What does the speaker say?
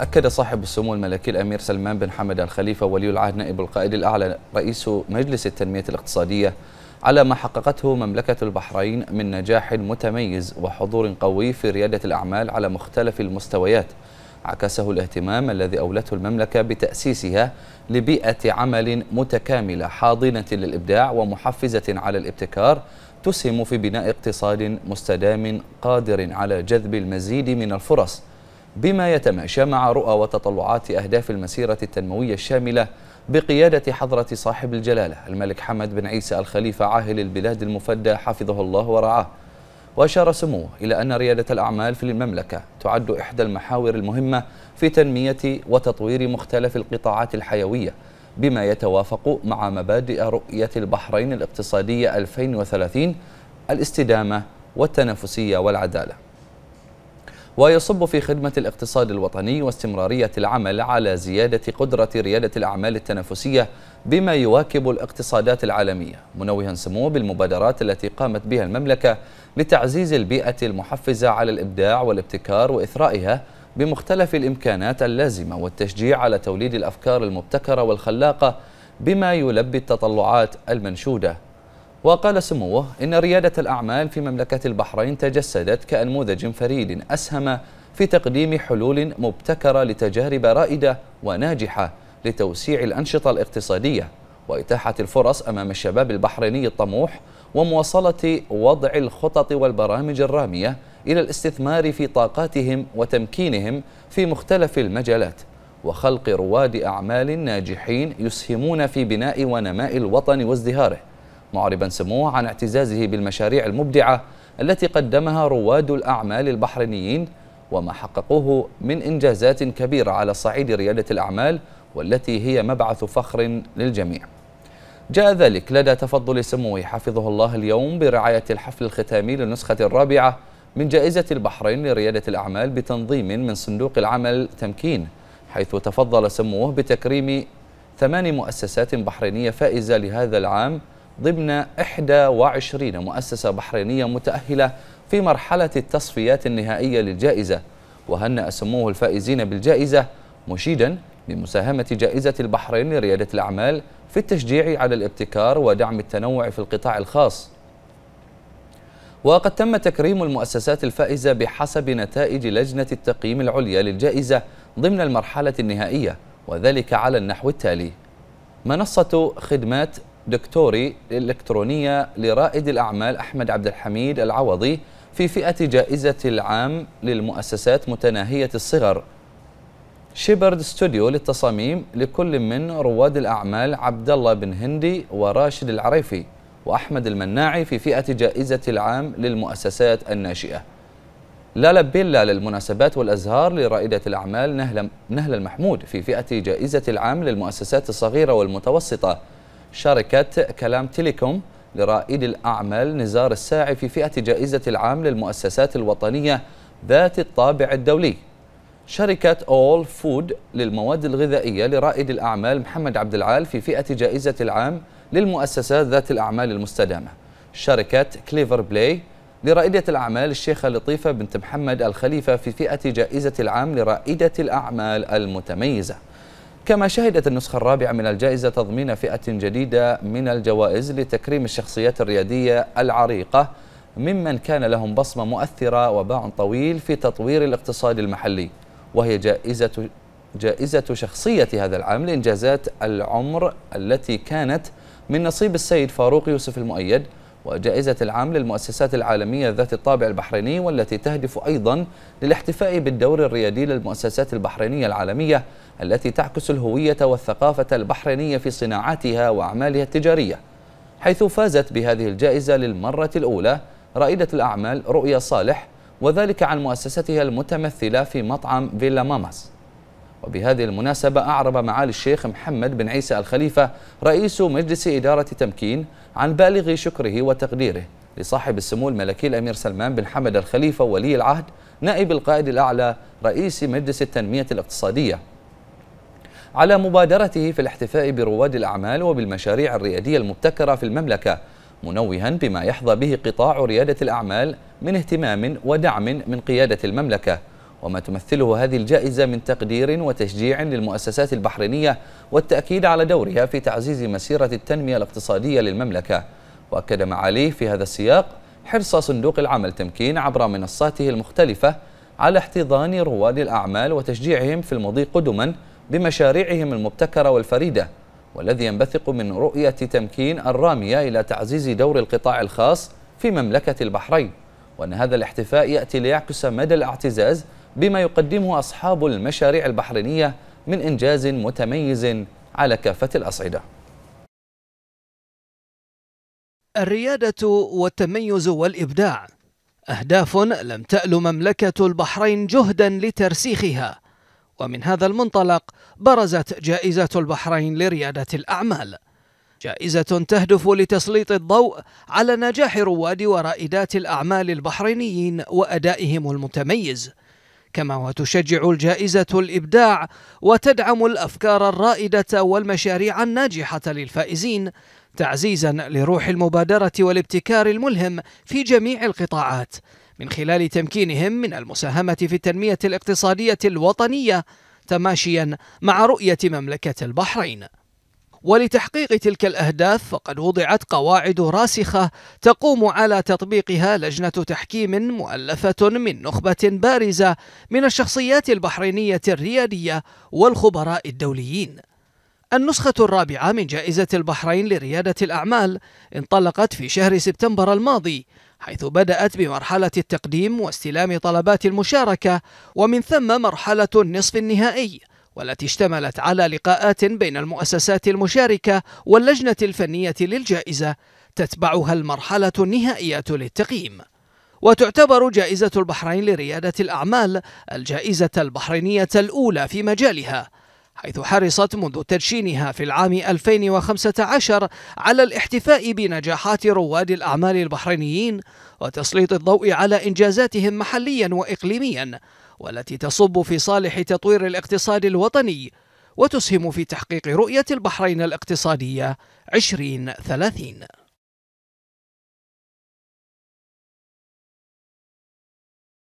أكد صاحب السمو الملكي الأمير سلمان بن حمد الخليفة ولي العهد نائب القائد الأعلى رئيس مجلس التنمية الاقتصادية على ما حققته مملكة البحرين من نجاح متميز وحضور قوي في ريادة الأعمال على مختلف المستويات عكسه الاهتمام الذي أولته المملكة بتأسيسها لبيئة عمل متكاملة حاضنة للإبداع ومحفزة على الابتكار تسهم في بناء اقتصاد مستدام قادر على جذب المزيد من الفرص بما يتماشى مع رؤى وتطلعات أهداف المسيرة التنموية الشاملة بقيادة حضرة صاحب الجلالة الملك حمد بن عيسى الخليفة عاهل البلاد المفدى حفظه الله ورعاه وأشار سموه إلى أن ريادة الأعمال في المملكة تعد إحدى المحاور المهمة في تنمية وتطوير مختلف القطاعات الحيوية بما يتوافق مع مبادئ رؤية البحرين الاقتصادية 2030 الاستدامة والتنافسية والعدالة ويصب في خدمة الاقتصاد الوطني واستمرارية العمل على زيادة قدرة ريادة الأعمال التنافسية بما يواكب الاقتصادات العالمية منوها سموه بالمبادرات التي قامت بها المملكة لتعزيز البيئة المحفزة على الإبداع والابتكار وإثرائها بمختلف الإمكانات اللازمة والتشجيع على توليد الأفكار المبتكرة والخلاقة بما يلبي التطلعات المنشودة وقال سموه إن ريادة الأعمال في مملكة البحرين تجسدت كأنموذج فريد أسهم في تقديم حلول مبتكرة لتجارب رائدة وناجحة لتوسيع الأنشطة الاقتصادية وإتاحة الفرص أمام الشباب البحريني الطموح ومواصلة وضع الخطط والبرامج الرامية إلى الاستثمار في طاقاتهم وتمكينهم في مختلف المجالات وخلق رواد أعمال ناجحين يسهمون في بناء ونماء الوطن وازدهاره معربا سموه عن اعتزازه بالمشاريع المبدعة التي قدمها رواد الأعمال البحرينيين وما حققوه من إنجازات كبيرة على صعيد ريادة الأعمال والتي هي مبعث فخر للجميع جاء ذلك لدى تفضل سموه حفظه الله اليوم برعاية الحفل الختامي للنسخة الرابعة من جائزة البحرين لريادة الأعمال بتنظيم من صندوق العمل تمكين حيث تفضل سموه بتكريم ثمان مؤسسات بحرينية فائزة لهذا العام ضمن 21 مؤسسة بحرينية متأهلة في مرحلة التصفيات النهائية للجائزة وهنأ سموه الفائزين بالجائزة مشيدا بمساهمة جائزة البحرين لريادة الأعمال في التشجيع على الابتكار ودعم التنوع في القطاع الخاص وقد تم تكريم المؤسسات الفائزة بحسب نتائج لجنة التقييم العليا للجائزة ضمن المرحلة النهائية وذلك على النحو التالي منصة خدمات دكتوري الإلكترونية لرائد الأعمال أحمد عبد الحميد العوضي في فئة جائزة العام للمؤسسات متناهية الصغر شيبرد ستوديو للتصاميم لكل من رواد الأعمال عبد الله بن هندي وراشد العريفي وأحمد المناعي في فئة جائزة العام للمؤسسات الناشئة لالا بيلا للمناسبات والأزهار لرائدة الأعمال نهلة نهل المحمود في فئة جائزة العام للمؤسسات الصغيرة والمتوسطة شركة كلام تيليكوم لرائد الأعمال نزار الساعي في فئة جائزة العام للمؤسسات الوطنية ذات الطابع الدولي شركة أول فود للمواد الغذائية لرائد الأعمال محمد عبد العال في فئة جائزة العام للمؤسسات ذات الأعمال المستدامة شركة كليفر بلاي لرائدة الأعمال الشيخة لطيفة بنت محمد الخليفة في فئة جائزة العام لرائدة الأعمال المتميزة كما شهدت النسخة الرابعة من الجائزة تضمين فئة جديدة من الجوائز لتكريم الشخصيات الريادية العريقة ممن كان لهم بصمة مؤثرة وباع طويل في تطوير الاقتصاد المحلي وهي جائزة جائزة شخصية هذا العام لإنجازات العمر التي كانت من نصيب السيد فاروق يوسف المؤيد وجائزة العام للمؤسسات العالمية ذات الطابع البحريني والتي تهدف أيضا للاحتفاء بالدور الريادي للمؤسسات البحرينية العالمية التي تعكس الهوية والثقافة البحرينية في صناعاتها وأعمالها التجارية حيث فازت بهذه الجائزة للمرة الأولى رائدة الأعمال رؤيا صالح وذلك عن مؤسستها المتمثلة في مطعم فيلا ماماس وبهذه المناسبة أعرب معالي الشيخ محمد بن عيسى الخليفة رئيس مجلس إدارة تمكين عن بالغ شكره وتقديره لصاحب السمو الملكي الأمير سلمان بن حمد الخليفة ولي العهد نائب القائد الأعلى رئيس مجلس التنمية الاقتصادية على مبادرته في الاحتفاء برواد الأعمال وبالمشاريع الريادية المبتكرة في المملكة منوها بما يحظى به قطاع ريادة الأعمال من اهتمام ودعم من قيادة المملكة وما تمثله هذه الجائزة من تقدير وتشجيع للمؤسسات البحرينية والتأكيد على دورها في تعزيز مسيرة التنمية الاقتصادية للمملكة وأكد معاليه في هذا السياق حرص صندوق العمل تمكين عبر منصاته المختلفة على احتضان رواد الأعمال وتشجيعهم في المضي قدما بمشاريعهم المبتكرة والفريدة والذي ينبثق من رؤية تمكين الرامية إلى تعزيز دور القطاع الخاص في مملكة البحرين وأن هذا الاحتفاء يأتي ليعكس مدى الاعتزاز بما يقدمه أصحاب المشاريع البحرينية من إنجاز متميز على كافة الأصعدة الريادة والتميز والإبداع أهداف لم تأل مملكة البحرين جهدا لترسيخها ومن هذا المنطلق برزت جائزة البحرين لريادة الأعمال جائزة تهدف لتسليط الضوء على نجاح رواد ورائدات الأعمال البحرينيين وأدائهم المتميز كما وتشجع الجائزة الإبداع وتدعم الأفكار الرائدة والمشاريع الناجحة للفائزين تعزيزا لروح المبادرة والابتكار الملهم في جميع القطاعات من خلال تمكينهم من المساهمة في التنمية الاقتصادية الوطنية تماشيا مع رؤية مملكة البحرين ولتحقيق تلك الأهداف فقد وضعت قواعد راسخة تقوم على تطبيقها لجنة تحكيم مؤلفة من نخبة بارزة من الشخصيات البحرينية الريادية والخبراء الدوليين. النسخة الرابعة من جائزة البحرين لريادة الأعمال انطلقت في شهر سبتمبر الماضي حيث بدأت بمرحلة التقديم واستلام طلبات المشاركة ومن ثم مرحلة النصف النهائي والتي اشتملت على لقاءات بين المؤسسات المشاركة واللجنة الفنية للجائزة تتبعها المرحلة النهائية للتقييم وتعتبر جائزة البحرين لريادة الأعمال الجائزة البحرينية الأولى في مجالها حيث حرصت منذ تدشينها في العام 2015 على الاحتفاء بنجاحات رواد الأعمال البحرينيين وتسليط الضوء على إنجازاتهم محليا وإقليميا والتي تصب في صالح تطوير الاقتصاد الوطني وتسهم في تحقيق رؤية البحرين الاقتصادية 2030